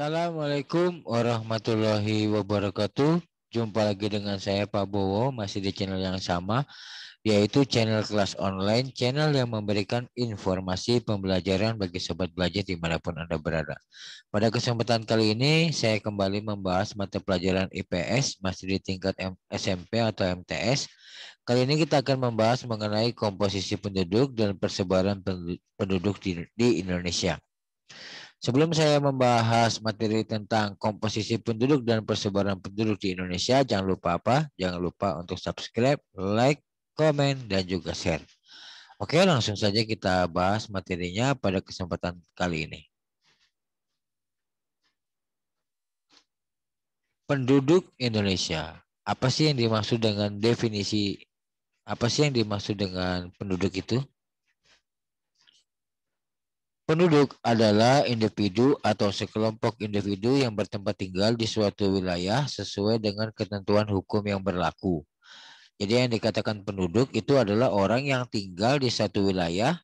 Assalamualaikum warahmatullahi wabarakatuh. Jumpa lagi dengan saya Pak Bowo masih di channel yang sama yaitu channel kelas online, channel yang memberikan informasi pembelajaran bagi sobat belajar dimanapun Anda berada. Pada kesempatan kali ini, saya kembali membahas mata pelajaran IPS masih di tingkat SMP atau MTS. Kali ini kita akan membahas mengenai komposisi penduduk dan persebaran penduduk di, di Indonesia. Sebelum saya membahas materi tentang komposisi penduduk dan persebaran penduduk di Indonesia, jangan lupa apa? Jangan lupa untuk subscribe, like, komen, dan juga share. Oke, langsung saja kita bahas materinya pada kesempatan kali ini. Penduduk Indonesia. Apa sih yang dimaksud dengan definisi? Apa sih yang dimaksud dengan penduduk itu? Penduduk adalah individu atau sekelompok individu yang bertempat tinggal di suatu wilayah sesuai dengan ketentuan hukum yang berlaku. Jadi yang dikatakan penduduk itu adalah orang yang tinggal di satu wilayah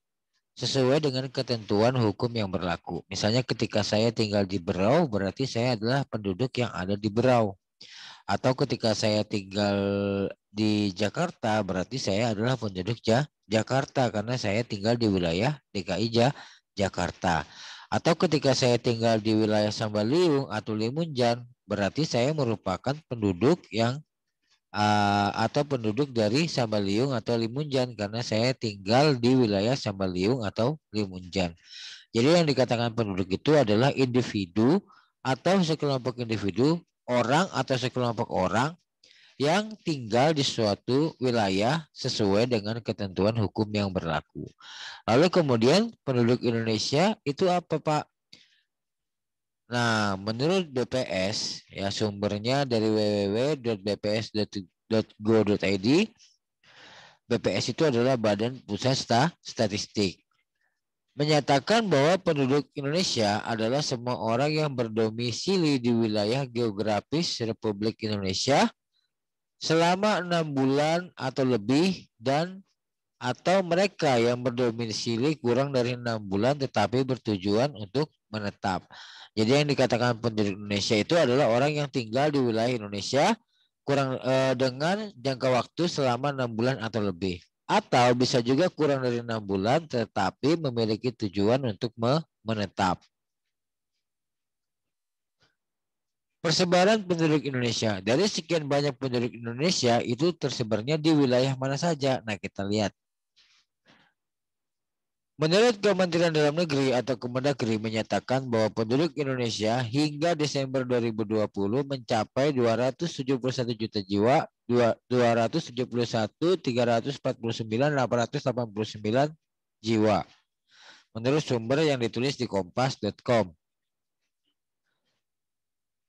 sesuai dengan ketentuan hukum yang berlaku. Misalnya ketika saya tinggal di Berau, berarti saya adalah penduduk yang ada di Berau. Atau ketika saya tinggal di Jakarta, berarti saya adalah penduduk ja Jakarta karena saya tinggal di wilayah DKI Jakarta. Jakarta. Atau ketika saya tinggal di wilayah Sambaliung atau Limunjan, berarti saya merupakan penduduk yang ah, atau penduduk dari Sambaliung atau Limunjan karena saya tinggal di wilayah Sambaliung atau Limunjan. Jadi yang dikatakan penduduk itu adalah individu atau sekelompok individu, orang atau sekelompok orang yang tinggal di suatu wilayah sesuai dengan ketentuan hukum yang berlaku. Lalu kemudian penduduk Indonesia itu apa Pak? Nah, menurut BPS ya sumbernya dari www.bps.go.id BPS itu adalah Badan Pusat Statistik menyatakan bahwa penduduk Indonesia adalah semua orang yang berdomisili di wilayah geografis Republik Indonesia selama enam bulan atau lebih dan atau mereka yang berdomisili kurang dari enam bulan tetapi bertujuan untuk menetap. Jadi yang dikatakan penduduk Indonesia itu adalah orang yang tinggal di wilayah Indonesia kurang eh, dengan jangka waktu selama enam bulan atau lebih. Atau bisa juga kurang dari enam bulan tetapi memiliki tujuan untuk menetap. Persebaran penduduk Indonesia. Dari sekian banyak penduduk Indonesia, itu tersebarnya di wilayah mana saja? Nah, kita lihat. Menurut Kementerian Dalam Negeri atau Kemendagri menyatakan bahwa penduduk Indonesia hingga Desember 2020 mencapai 271 juta jiwa, 271 349 889 jiwa. Menurut sumber yang ditulis di kompas.com.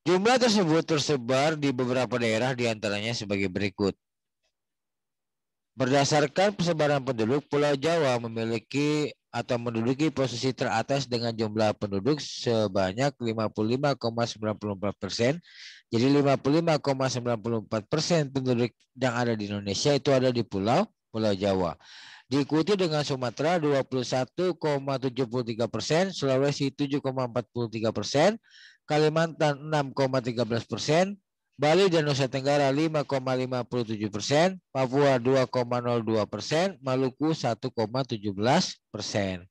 Jumlah tersebut tersebar di beberapa daerah diantaranya sebagai berikut. Berdasarkan persebaran penduduk, Pulau Jawa memiliki atau menduduki posisi teratas dengan jumlah penduduk sebanyak 55,94 persen. Jadi 55,94 persen penduduk yang ada di Indonesia itu ada di Pulau Pulau Jawa. Diikuti dengan Sumatera 21,73 persen, Sulawesi 7,43 persen, Kalimantan 6,13 persen, Bali dan Nusa Tenggara 5,57 persen, Papua 2,02 persen, Maluku 1,17 persen.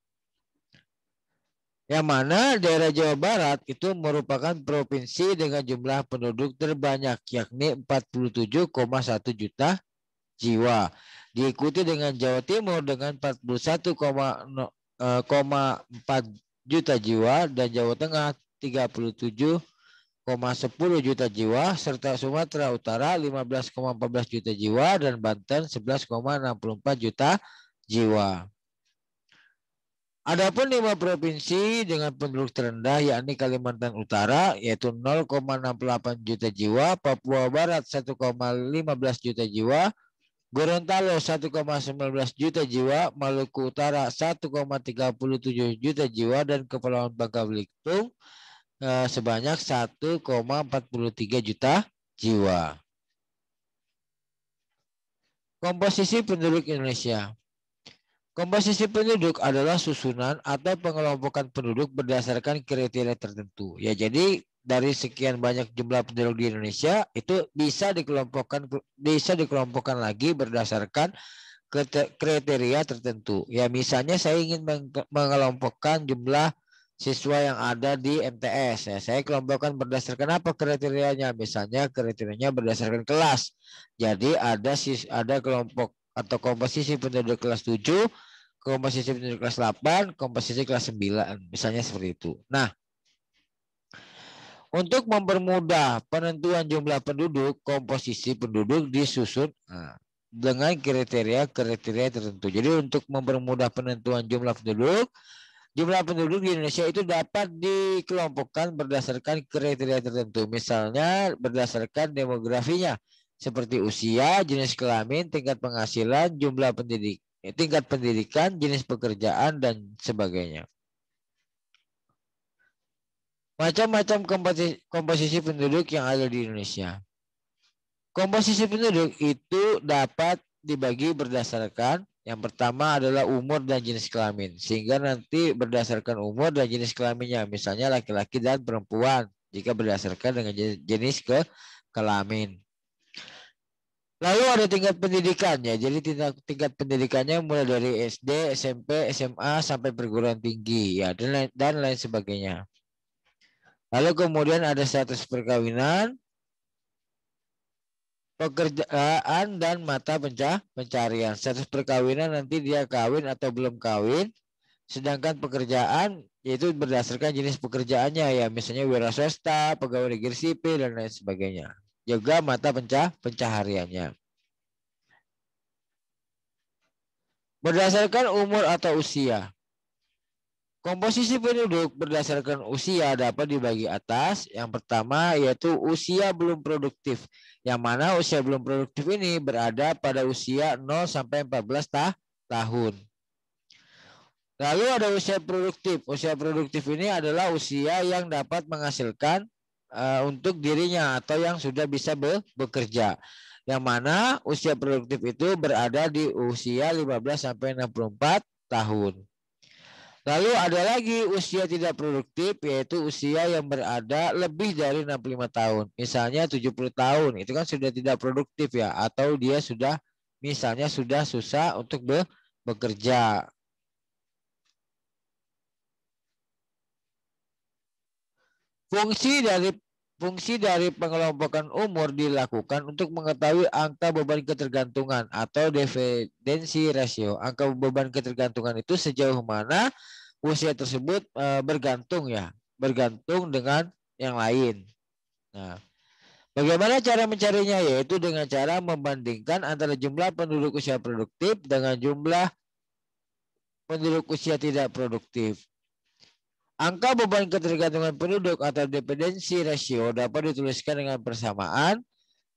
Yang mana daerah Jawa Barat itu merupakan provinsi dengan jumlah penduduk terbanyak yakni 47,1 juta jiwa. Diikuti dengan Jawa Timur dengan 41,4 eh, juta jiwa dan Jawa Tengah 37,10 juta jiwa, serta Sumatera Utara 15,14 juta jiwa, dan Banten 11,64 juta jiwa. Adapun lima provinsi dengan penduduk terendah yakni Kalimantan Utara yaitu 0,68 juta jiwa, Papua Barat 1,15 juta jiwa, Gorontalo 1,19 juta jiwa, Maluku Utara 1,37 juta jiwa dan Kepulauan Bangka Belitung Eh, sebanyak 1,43 juta jiwa. Komposisi penduduk Indonesia. Komposisi penduduk adalah susunan atau pengelompokan penduduk berdasarkan kriteria tertentu. Ya, jadi dari sekian banyak jumlah penduduk di Indonesia itu bisa dikelompokkan bisa dikelompokkan lagi berdasarkan kriteria tertentu. Ya, misalnya saya ingin mengelompokkan jumlah siswa yang ada di MTS. Ya, saya kelompokkan berdasarkan apa kriterianya? Misalnya kriterianya berdasarkan kelas. Jadi ada sis ada kelompok atau komposisi penduduk kelas 7, komposisi penduduk kelas 8, komposisi kelas 9, misalnya seperti itu. Nah, untuk mempermudah penentuan jumlah penduduk, komposisi penduduk disusun nah, dengan kriteria-kriteria tertentu. Jadi untuk mempermudah penentuan jumlah penduduk, Jumlah penduduk di Indonesia itu dapat dikelompokkan berdasarkan kriteria tertentu, misalnya berdasarkan demografinya seperti usia, jenis kelamin, tingkat penghasilan, jumlah pendidik, eh, tingkat pendidikan, jenis pekerjaan dan sebagainya. Macam-macam komposisi, penduduk yang ada di Indonesia. Komposisi penduduk itu dapat dibagi berdasarkan yang pertama adalah umur dan jenis kelamin, sehingga nanti berdasarkan umur dan jenis kelaminnya, misalnya laki-laki dan perempuan, jika berdasarkan dengan jenis ke kelamin. Lalu ada tingkat pendidikannya, jadi tingkat, pendidikannya mulai dari SD, SMP, SMA sampai perguruan tinggi, ya dan lain, dan lain sebagainya. Lalu kemudian ada status perkawinan, pekerjaan dan mata pencarian. Status perkawinan nanti dia kawin atau belum kawin. Sedangkan pekerjaan yaitu berdasarkan jenis pekerjaannya ya, misalnya wira swasta, pegawai negeri sipil dan lain sebagainya. Juga mata pencah pencahariannya. Berdasarkan umur atau usia. Komposisi penduduk berdasarkan usia dapat dibagi atas. Yang pertama yaitu usia belum produktif. Yang mana usia belum produktif ini berada pada usia 0 sampai 14 ta tahun. Lalu ada usia produktif. Usia produktif ini adalah usia yang dapat menghasilkan uh, untuk dirinya atau yang sudah bisa be bekerja. Yang mana usia produktif itu berada di usia 15 sampai 64 tahun. Lalu ada lagi usia tidak produktif yaitu usia yang berada lebih dari 65 tahun. Misalnya 70 tahun itu kan sudah tidak produktif ya atau dia sudah misalnya sudah susah untuk be bekerja. Fungsi dari Fungsi dari pengelompokan umur dilakukan untuk mengetahui angka beban ketergantungan atau dependency ratio. Angka beban ketergantungan itu sejauh mana usia tersebut eh, bergantung ya, bergantung dengan yang lain. Nah, bagaimana cara mencarinya yaitu dengan cara membandingkan antara jumlah penduduk usia produktif dengan jumlah penduduk usia tidak produktif. Angka beban ketergantungan penduduk atau dependensi rasio dapat dituliskan dengan persamaan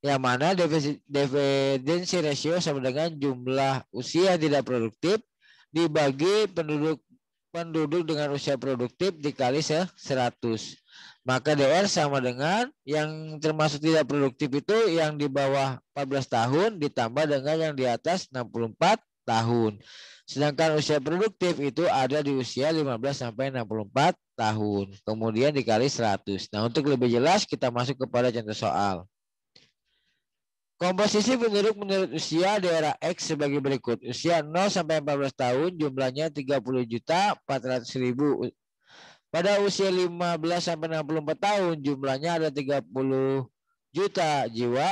yang mana dependensi rasio sama dengan jumlah usia tidak produktif dibagi penduduk penduduk dengan usia produktif dikali 100. Maka DR sama dengan yang termasuk tidak produktif itu yang di bawah 14 tahun ditambah dengan yang di atas 64 tahun. Sedangkan usia produktif itu ada di usia 15 sampai 64 tahun. Kemudian dikali 100. Nah, untuk lebih jelas kita masuk kepada contoh soal. Komposisi penduduk menurut usia daerah X sebagai berikut. Usia 0 sampai 14 tahun jumlahnya 30 juta 400 ribu. Pada usia 15 sampai 64 tahun jumlahnya ada 30 juta jiwa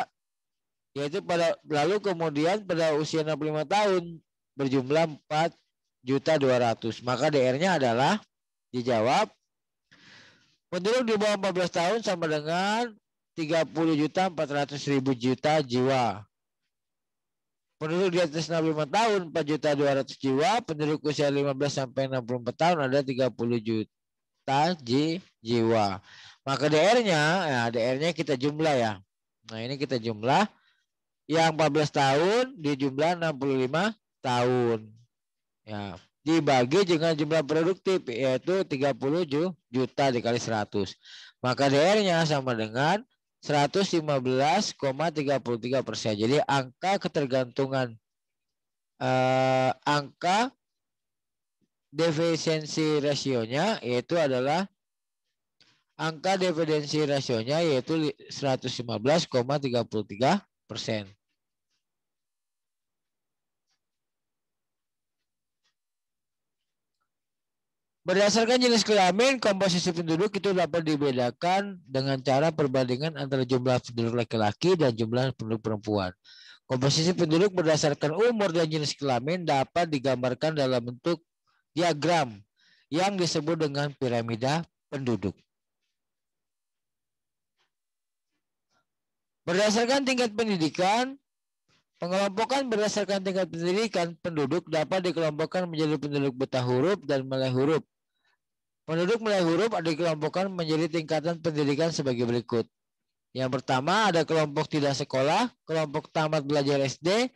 yaitu pada lalu kemudian pada usia 65 tahun berjumlah 4 juta 200. Maka DR-nya adalah dijawab penduduk di bawah 14 tahun sama dengan 30 juta 400 ribu juta jiwa. Penduduk di atas 65 tahun 4 juta 200 jiwa, penduduk usia 15 sampai 64 tahun ada 30 juta jiwa. Maka DR-nya, ya nah, DR-nya kita jumlah ya. Nah, ini kita jumlah yang 14 tahun di jumlah 65 tahun. Ya, dibagi dengan jumlah produktif yaitu 30 juta dikali 100. Maka DR-nya sama dengan 115,33 persen. Jadi angka ketergantungan eh, angka defisiensi rasionya yaitu adalah angka defisiensi rasionya yaitu 115,33 persen. Berdasarkan jenis kelamin, komposisi penduduk itu dapat dibedakan dengan cara perbandingan antara jumlah penduduk laki-laki dan jumlah penduduk perempuan. Komposisi penduduk berdasarkan umur dan jenis kelamin dapat digambarkan dalam bentuk diagram yang disebut dengan piramida penduduk. Berdasarkan tingkat pendidikan, pengelompokan berdasarkan tingkat pendidikan penduduk dapat dikelompokkan menjadi penduduk buta huruf dan melek huruf. Penduduk mulai huruf ada dikelompokkan menjadi tingkatan pendidikan sebagai berikut. Yang pertama ada kelompok tidak sekolah, kelompok tamat belajar SD,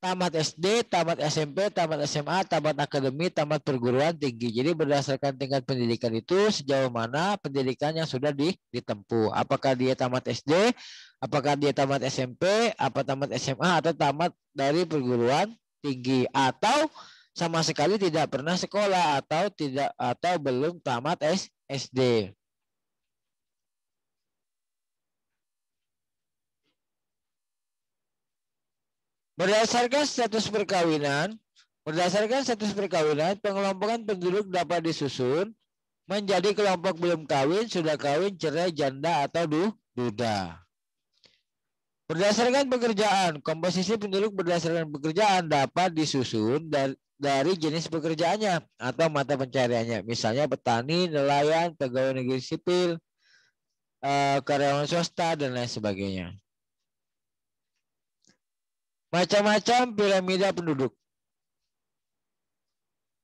tamat SD, tamat SMP, tamat SMA, tamat akademi, tamat perguruan tinggi. Jadi berdasarkan tingkat pendidikan itu sejauh mana pendidikan yang sudah ditempuh. Apakah dia tamat SD, apakah dia tamat SMP, apa tamat SMA atau tamat dari perguruan tinggi atau sama sekali tidak pernah sekolah atau tidak atau belum tamat S, SD. Berdasarkan status perkawinan, berdasarkan status perkawinan, pengelompokan penduduk dapat disusun menjadi kelompok belum kawin, sudah kawin, cerai, janda, atau du, duda. Berdasarkan pekerjaan, komposisi penduduk berdasarkan pekerjaan dapat disusun dan dari jenis pekerjaannya atau mata pencariannya. Misalnya petani, nelayan, pegawai negeri sipil, eh, karyawan swasta, dan lain sebagainya. Macam-macam piramida penduduk.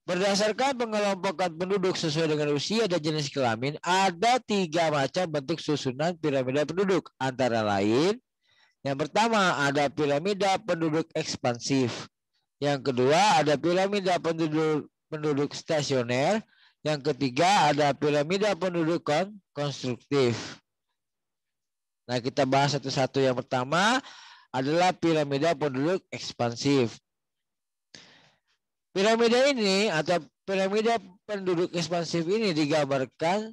Berdasarkan pengelompokan penduduk sesuai dengan usia dan jenis kelamin, ada tiga macam bentuk susunan piramida penduduk. Antara lain, yang pertama ada piramida penduduk ekspansif. Yang kedua ada piramida penduduk penduduk stasioner. Yang ketiga ada piramida penduduk kon konstruktif. Nah kita bahas satu-satu. Yang pertama adalah piramida penduduk ekspansif. Piramida ini atau piramida penduduk ekspansif ini digambarkan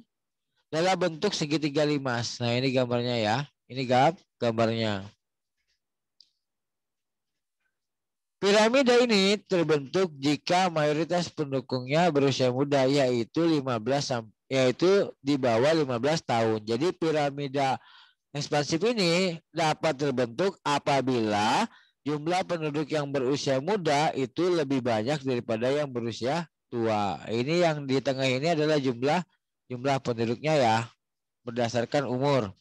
dalam bentuk segitiga limas. Nah ini gambarnya ya. Ini gab gambarnya. Piramida ini terbentuk jika mayoritas pendukungnya berusia muda yaitu 15 yaitu di bawah 15 tahun. Jadi piramida ekspansif ini dapat terbentuk apabila jumlah penduduk yang berusia muda itu lebih banyak daripada yang berusia tua. Ini yang di tengah ini adalah jumlah jumlah penduduknya ya berdasarkan umur.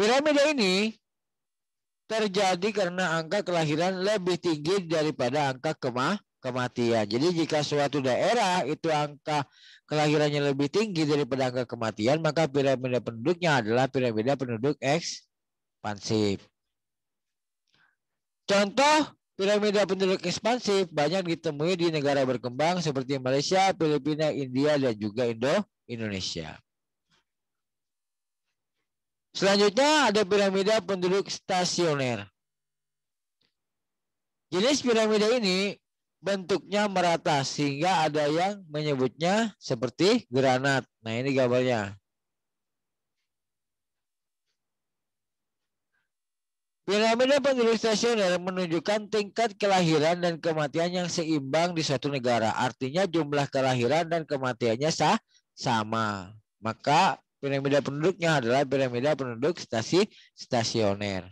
Piramida ini terjadi karena angka kelahiran lebih tinggi daripada angka kemah kematian. Jadi jika suatu daerah itu angka kelahirannya lebih tinggi daripada angka kematian, maka piramida penduduknya adalah piramida penduduk ekspansif. Contoh piramida penduduk ekspansif banyak ditemui di negara berkembang seperti Malaysia, Filipina, India, dan juga Indo Indonesia. Selanjutnya ada piramida penduduk stasioner. Jenis piramida ini bentuknya merata sehingga ada yang menyebutnya seperti granat. Nah ini gambarnya. Piramida penduduk stasioner menunjukkan tingkat kelahiran dan kematian yang seimbang di suatu negara. Artinya jumlah kelahiran dan kematiannya sah sama. Maka Piramida penduduknya adalah piramida penduduk stasi stasioner.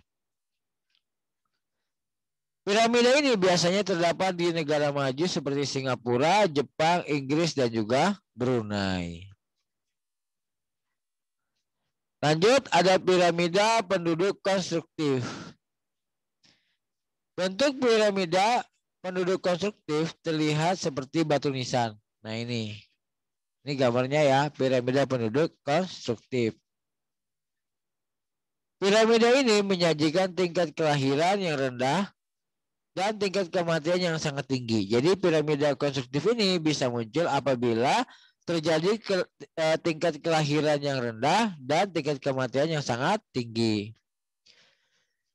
Piramida ini biasanya terdapat di negara maju seperti Singapura, Jepang, Inggris, dan juga Brunei. Lanjut, ada piramida penduduk konstruktif. Bentuk piramida penduduk konstruktif terlihat seperti batu nisan. Nah ini. Ini gambarnya ya, piramida penduduk konstruktif. Piramida ini menyajikan tingkat kelahiran yang rendah dan tingkat kematian yang sangat tinggi. Jadi piramida konstruktif ini bisa muncul apabila terjadi ke, eh, tingkat kelahiran yang rendah dan tingkat kematian yang sangat tinggi.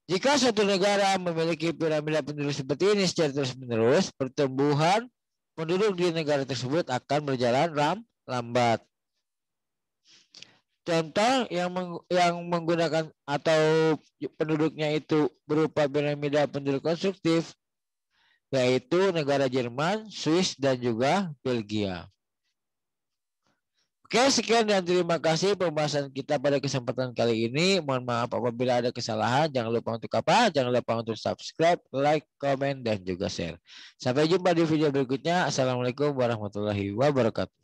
Jika suatu negara memiliki piramida penduduk seperti ini secara terus-menerus, pertumbuhan penduduk di negara tersebut akan berjalan ramai lambat. Contoh yang meng, yang menggunakan atau penduduknya itu berupa piramida penduduk konstruktif yaitu negara Jerman, Swiss dan juga Belgia. Oke, sekian dan terima kasih pembahasan kita pada kesempatan kali ini. Mohon maaf apabila ada kesalahan. Jangan lupa untuk apa? Jangan lupa untuk subscribe, like, komen, dan juga share. Sampai jumpa di video berikutnya. Assalamualaikum warahmatullahi wabarakatuh.